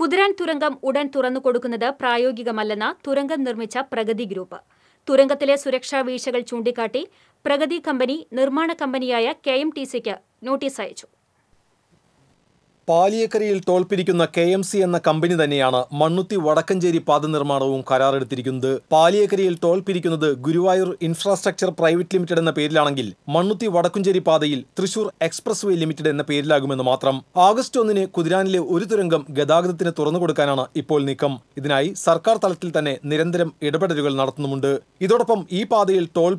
കുതിരാൻ തുരങ്കം ഉടൻ തുറന്നു കൊടുക്കുന്നത് പ്രായോഗികമല്ലെന്ന തുരങ്കം നിർമ്മിച്ച പ്രഗതി ഗ്രൂപ്പ് തുരങ്കത്തിലെ സുരക്ഷാ വീഴ്ചകൾ ചൂണ്ടിക്കാട്ടി പ്രഗതി കമ്പനി നിർമ്മാണ കമ്പനിയായ കെ എം ടി സിക്ക് നോട്ടീസ് അയച്ചു പാലിയക്കരയിൽ തോൽപ്പിരിക്കുന്ന കെ എം സി എന്ന കമ്പനി തന്നെയാണ് മണ്ണുത്തി വടക്കഞ്ചേരി പാത നിർമ്മാണവും കരാറെടുത്തിരിക്കുന്നത് പാലിയക്കരയിൽ തോൽപ്പിരിക്കുന്നത് ഗുരുവായൂർ ഇൻഫ്രാസ്ട്രക്ചർ പ്രൈവറ്റ് ലിമിറ്റഡ് എന്ന പേരിലാണെങ്കിൽ മണ്ണുത്തി വടക്കുംചേരി പാതയിൽ തൃശൂർ എക്സ്പ്രസ് വേ ലിമിറ്റഡ് എന്ന പേരിലാകുമെന്ന് മാത്രം ആഗസ്റ്റ് ഒന്നിന് കുതിരാനിലെ ഒരു തുരങ്കം ഗതാഗതത്തിന് തുറന്നു കൊടുക്കാനാണ് ഇപ്പോൾ നീക്കം ഇതിനായി സർക്കാർ തലത്തിൽ തന്നെ നിരന്തരം ഇടപെടലുകൾ നടത്തുന്നുമുണ്ട് ഇതോടൊപ്പം ഈ പാതയിൽ ടോൾ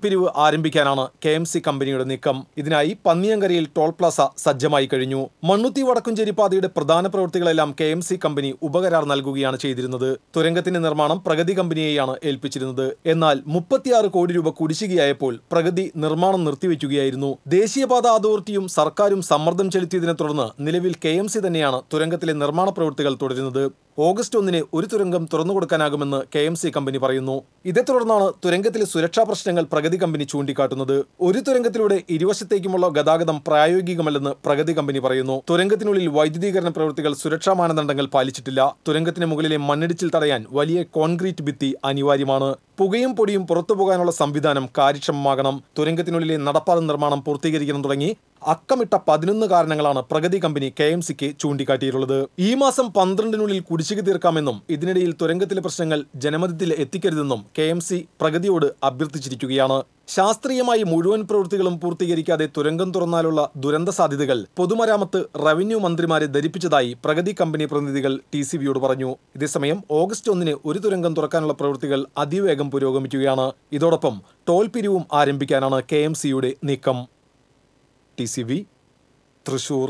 ആരംഭിക്കാനാണ് കെ കമ്പനിയുടെ നീക്കം ഇതിനായി പന്നിയങ്കരയിൽ ടോൾ പ്ലാസ സജ്ജമായി കഴിഞ്ഞു മണ്ണുത്തി വടക്കുംചേരി പാതയുടെ പ്രധാന പ്രവൃത്തികളെല്ലാം കെ എം സി കമ്പനി ഉപകരാർ നൽകുകയാണ് ചെയ്തിരുന്നത് തുരങ്കത്തിന്റെ നിർമ്മാണം പ്രഗതി കമ്പനിയെയാണ് ഏൽപ്പിച്ചിരുന്നത് എന്നാൽ മുപ്പത്തിയാറ് കോടി രൂപ കുടിശ്ശികയായപ്പോൾ പ്രഗതി നിർമ്മാണം നിർത്തിവെക്കുകയായിരുന്നു ദേശീയപാത അതോറിറ്റിയും സർക്കാരും സമ്മർദ്ദം ചെലുത്തിയതിനെ തുടർന്ന് നിലവിൽ കെ തന്നെയാണ് തുരങ്കത്തിലെ നിർമ്മാണ പ്രവൃത്തികൾ തുടരുന്നത് ഓഗസ്റ്റ് ഒന്നിന് ഒരു തുരങ്കം തുറന്നുകൊടുക്കാനാകുമെന്ന് കെ എം സി കമ്പനി പറയുന്നു ഇതേ തുടർന്നാണ് തുരങ്കത്തിലെ സുരക്ഷാ പ്രശ്നങ്ങൾ പ്രഗതി കമ്പനി ചൂണ്ടിക്കാട്ടുന്നത് ഒരു തുരങ്കത്തിലൂടെ ഇരുവശത്തേക്കുമുള്ള ഗതാഗതം പ്രായോഗികമല്ലെന്ന് പ്രഗതി കമ്പനി പറയുന്നു തുരങ്കത്തിനുള്ളിൽ വൈദ്യുതീകരണ പ്രവൃത്തികൾ സുരക്ഷാ മാനദണ്ഡങ്ങൾ പാലിച്ചിട്ടില്ല തുരങ്കത്തിന് മുകളിലെ മണ്ണിടിച്ചിൽ തടയാൻ വലിയ കോൺക്രീറ്റ് ഭിത്തി അനിവാര്യമാണ് പുകയും പൊടിയും പുറത്തു പോകാനുള്ള സംവിധാനം കാര്യക്ഷമമാകണം തുരങ്കത്തിനുള്ളിലെ നടപ്പാത നിർമ്മാണം പൂർത്തീകരിക്കണം തുടങ്ങി അക്കമിട്ട പതിനൊന്ന് കാരണങ്ങളാണ് പ്രഗതി കമ്പനി കെ എം സിക്ക് ചൂണ്ടിക്കാട്ടിയിട്ടുള്ളത് ഈ മാസം പന്ത്രണ്ടിനുള്ളിൽ കുടിശ്ശിക തീർക്കാമെന്നും ഇതിനിടയിൽ തുരങ്കത്തിലെ പ്രശ്നങ്ങൾ ജനമതത്തിൽ എത്തിക്കരുതെന്നും കെ എം സി പ്രഗതിയോട് അഭ്യർത്ഥിച്ചിരിക്കുകയാണ് ശാസ്ത്രീയമായി മുഴുവൻ പ്രവൃത്തികളും പൂർത്തീകരിക്കാതെ തുരങ്കം തുറന്നാലുള്ള ദുരന്ത സാധ്യതകൾ പൊതുമരാമത്ത് റവന്യൂ മന്ത്രിമാരെ ധരിപ്പിച്ചതായി പ്രഗതി കമ്പനി പ്രതിനിധികൾ ടി സി ബിയോട് പറഞ്ഞു ഇതേസമയം ഓഗസ്റ്റ് ഒന്നിന് ഒരു തുരങ്കം തുറക്കാനുള്ള പ്രവൃത്തികൾ അതിവേഗം പുരോഗമിക്കുകയാണ് ഇതോടൊപ്പം ടോൾ പിരിവും ആരംഭിക്കാനാണ് കെ എം സിയുടെ നീക്കം ടി സി ബി തൃശൂർ